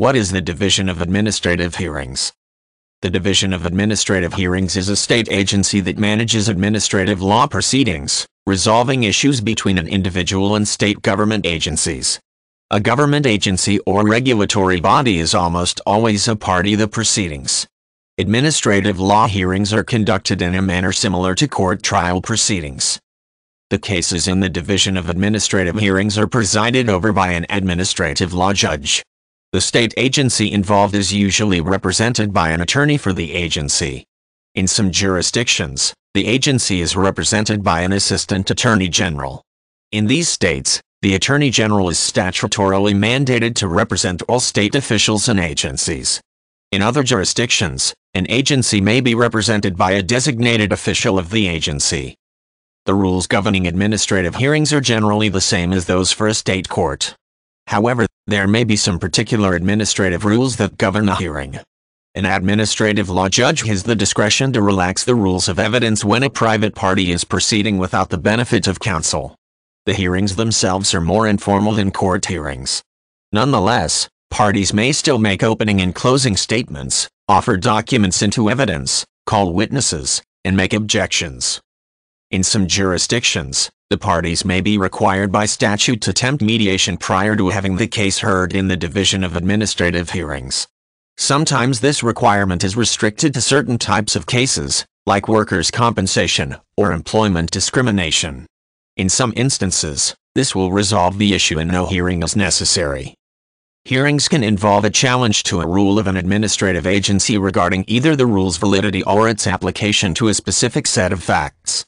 What is the Division of Administrative Hearings? The Division of Administrative Hearings is a state agency that manages administrative law proceedings, resolving issues between an individual and state government agencies. A government agency or regulatory body is almost always a party to the proceedings. Administrative law hearings are conducted in a manner similar to court trial proceedings. The cases in the Division of Administrative Hearings are presided over by an administrative law judge. The state agency involved is usually represented by an attorney for the agency. In some jurisdictions, the agency is represented by an assistant attorney general. In these states, the attorney general is statutorily mandated to represent all state officials and agencies. In other jurisdictions, an agency may be represented by a designated official of the agency. The rules governing administrative hearings are generally the same as those for a state court. However, there may be some particular administrative rules that govern a hearing. An administrative law judge has the discretion to relax the rules of evidence when a private party is proceeding without the benefit of counsel. The hearings themselves are more informal than court hearings. Nonetheless, parties may still make opening and closing statements, offer documents into evidence, call witnesses, and make objections. In some jurisdictions, the parties may be required by statute to attempt mediation prior to having the case heard in the Division of Administrative Hearings. Sometimes this requirement is restricted to certain types of cases, like workers' compensation or employment discrimination. In some instances, this will resolve the issue and no hearing is necessary. Hearings can involve a challenge to a rule of an administrative agency regarding either the rule's validity or its application to a specific set of facts.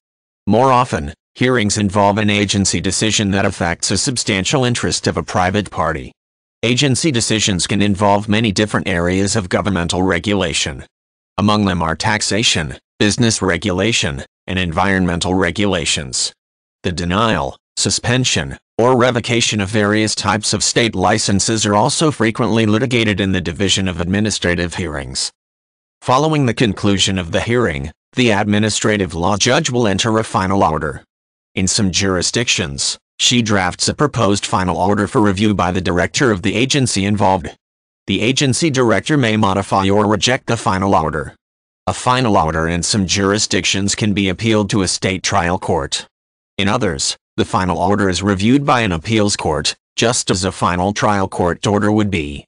More often, hearings involve an agency decision that affects a substantial interest of a private party. Agency decisions can involve many different areas of governmental regulation. Among them are taxation, business regulation, and environmental regulations. The denial, suspension, or revocation of various types of state licenses are also frequently litigated in the Division of Administrative Hearings. Following the conclusion of the hearing, the administrative law judge will enter a final order. In some jurisdictions, she drafts a proposed final order for review by the director of the agency involved. The agency director may modify or reject the final order. A final order in some jurisdictions can be appealed to a state trial court. In others, the final order is reviewed by an appeals court, just as a final trial court order would be.